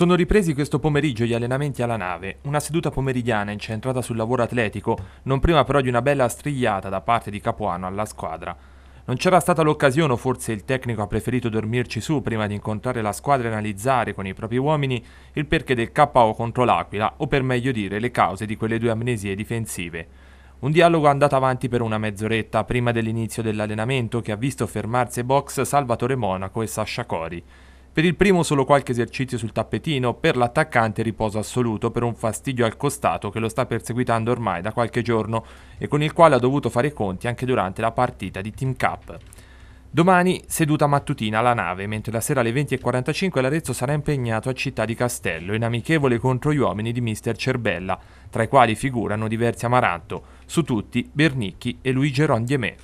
Sono ripresi questo pomeriggio gli allenamenti alla nave, una seduta pomeridiana incentrata sul lavoro atletico, non prima però di una bella strigliata da parte di Capuano alla squadra. Non c'era stata l'occasione o forse il tecnico ha preferito dormirci su prima di incontrare la squadra e analizzare con i propri uomini il perché del KO contro l'Aquila o per meglio dire le cause di quelle due amnesie difensive. Un dialogo è andato avanti per una mezz'oretta prima dell'inizio dell'allenamento che ha visto fermarsi box Salvatore Monaco e Sascia Cori. Per il primo solo qualche esercizio sul tappetino, per l'attaccante riposo assoluto per un fastidio al costato che lo sta perseguitando ormai da qualche giorno e con il quale ha dovuto fare i conti anche durante la partita di Team Cup. Domani seduta mattutina alla nave, mentre la sera alle 20.45 l'Arezzo sarà impegnato a Città di Castello in amichevole contro gli uomini di Mister Cerbella, tra i quali figurano diversi Amaranto, su tutti Bernicchi e Luigi Rondiemè.